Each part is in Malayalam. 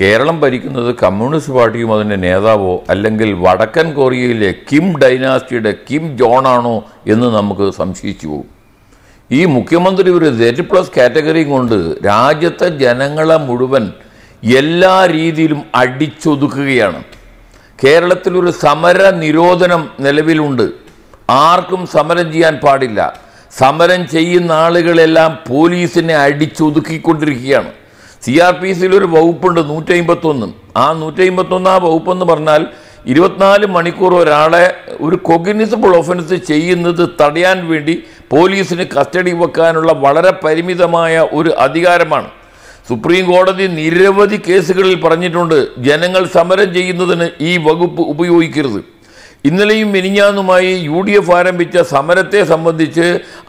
കേരളം ഭരിക്കുന്നത് കമ്മ്യൂണിസ്റ്റ് പാർട്ടിയും അതിൻ്റെ നേതാവോ അല്ലെങ്കിൽ വടക്കൻ കൊറിയയിലെ കിം ഡൈനാസ്റ്റിയുടെ കിം ജോണാണോ എന്ന് നമുക്ക് സംശയിച്ചു പോകും ഈ മുഖ്യമന്ത്രി ഒരു സെറ്റ് പ്ലസ് കാറ്റഗറിയും കൊണ്ട് രാജ്യത്തെ ജനങ്ങളെ മുഴുവൻ എല്ലാ രീതിയിലും അടിച്ചൊതുക്കുകയാണ് കേരളത്തിൽ ഒരു സമര നിരോധനം നിലവിലുണ്ട് ആർക്കും സമരം ചെയ്യാൻ പാടില്ല സമരം ചെയ്യുന്ന ആളുകളെല്ലാം പോലീസിനെ അടിച്ചൊതുക്കിക്കൊണ്ടിരിക്കുകയാണ് സി ആർ പി സിയിൽ ഒരു വകുപ്പുണ്ട് നൂറ്റി അമ്പത്തൊന്നും ആ നൂറ്റി ആ വകുപ്പെന്ന് പറഞ്ഞാൽ ഇരുപത്തിനാല് മണിക്കൂർ ഒരാളെ ഒരു കൊഗ്നിസിബിൾ ഒഫൻസ് ചെയ്യുന്നത് തടയാൻ വേണ്ടി പോലീസിന് കസ്റ്റഡി വെക്കാനുള്ള വളരെ പരിമിതമായ ഒരു അധികാരമാണ് സുപ്രീം കോടതി നിരവധി കേസുകളിൽ പറഞ്ഞിട്ടുണ്ട് ജനങ്ങൾ സമരം ചെയ്യുന്നതിന് ഈ വകുപ്പ് ഉപയോഗിക്കരുത് ഇന്നലെയും മിനിഞ്ഞാന്നുമായി യു ഡി എഫ് ആരംഭിച്ച സമരത്തെ സംബന്ധിച്ച്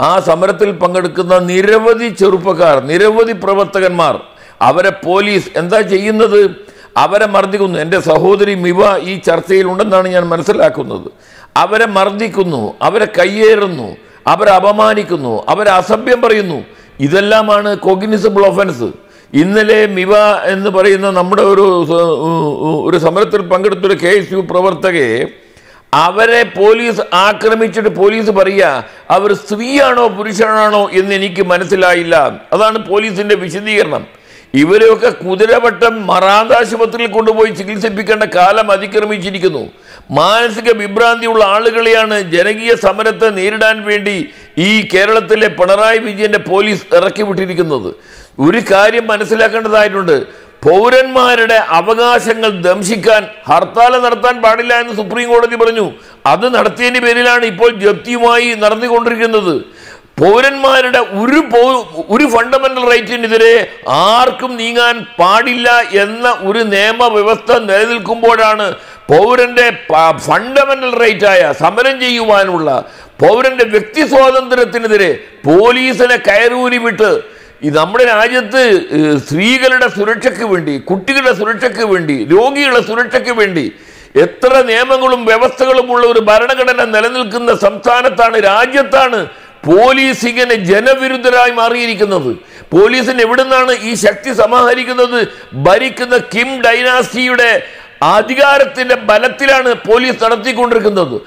ആ സമരത്തിൽ പങ്കെടുക്കുന്ന നിരവധി ചെറുപ്പക്കാർ നിരവധി പ്രവർത്തകന്മാർ അവരെ പോലീസ് എന്താ ചെയ്യുന്നത് അവരെ മർദ്ദിക്കുന്നു എൻ്റെ സഹോദരി മിവ ഈ ചർച്ചയിലുണ്ടെന്നാണ് ഞാൻ മനസ്സിലാക്കുന്നത് അവരെ മർദ്ദിക്കുന്നു അവരെ കയ്യേറുന്നു അവരെ അപമാനിക്കുന്നു അവരെ അസഭ്യം പറയുന്നു ഇതെല്ലാമാണ് കോഗ്നിസിബിൾ ഒഫൻസ് ഇന്നലെ മിവ എന്ന് പറയുന്ന നമ്മുടെ ഒരു ഒരു സമരത്തിൽ പങ്കെടുത്തൊരു കെ എസ് യു പ്രവർത്തകയെ അവരെ പോലീസ് ആക്രമിച്ചിട്ട് പോലീസ് പറയുക അവർ സ്ത്രീയാണോ പുരുഷനാണോ എന്ന് എനിക്ക് മനസ്സിലായില്ല അതാണ് പോലീസിൻ്റെ വിശദീകരണം ഇവരെയൊക്കെ കുതിരവട്ടം മറാത ആശുപത്രിയിൽ കൊണ്ടുപോയി ചികിത്സിപ്പിക്കേണ്ട കാലം അതിക്രമിച്ചിരിക്കുന്നു മാനസിക വിഭ്രാന്തിയുള്ള ആളുകളെയാണ് ജനകീയ സമരത്തെ നേരിടാൻ വേണ്ടി ഈ കേരളത്തിലെ പിണറായി വിജയൻ്റെ പോലീസ് ഇറക്കി വിട്ടിരിക്കുന്നത് ഒരു കാര്യം മനസ്സിലാക്കേണ്ടതായിട്ടുണ്ട് പൗരന്മാരുടെ അവകാശങ്ങൾ ദംശിക്കാൻ ഹർത്താൽ നടത്താൻ പാടില്ല എന്ന് സുപ്രീം കോടതി പറഞ്ഞു അത് നടത്തിയതിൻ്റെ പേരിലാണ് ഇപ്പോൾ ജപ്തിയുമായി നടന്നുകൊണ്ടിരിക്കുന്നത് പൗരന്മാരുടെ ഒരു ഒരു ഫണ്ടമെന്റൽ റൈറ്റിനെതിരെ ആർക്കും നീങ്ങാൻ പാടില്ല എന്ന ഒരു നിയമവ്യവസ്ഥ നിലനിൽക്കുമ്പോഴാണ് പൗരന്റെ ഫണ്ടമെന്റൽ റൈറ്റായ സമരം ചെയ്യുവാനുള്ള പൗരന്റെ വ്യക്തി സ്വാതന്ത്ര്യത്തിനെതിരെ പോലീസിനെ കയറൂരി വിട്ട് ഈ നമ്മുടെ രാജ്യത്ത് സ്ത്രീകളുടെ സുരക്ഷയ്ക്ക് വേണ്ടി കുട്ടികളുടെ സുരക്ഷയ്ക്ക് വേണ്ടി രോഗികളുടെ സുരക്ഷയ്ക്ക് വേണ്ടി എത്ര നിയമങ്ങളും വ്യവസ്ഥകളും ഉള്ള ഒരു ഭരണഘടന നിലനിൽക്കുന്ന സംസ്ഥാനത്താണ് രാജ്യത്താണ് പോലീസ് ഇങ്ങനെ ജനവിരുദ്ധരായി മാറിയിരിക്കുന്നത് പോലീസിന് എവിടുന്നാണ് ഈ ശക്തി സമാഹരിക്കുന്നത് ഭരിക്കുന്ന കിം ഡൈനാസ്റ്റിയുടെ അധികാരത്തിന്റെ ബലത്തിലാണ് പോലീസ് നടത്തിക്കൊണ്ടിരിക്കുന്നത്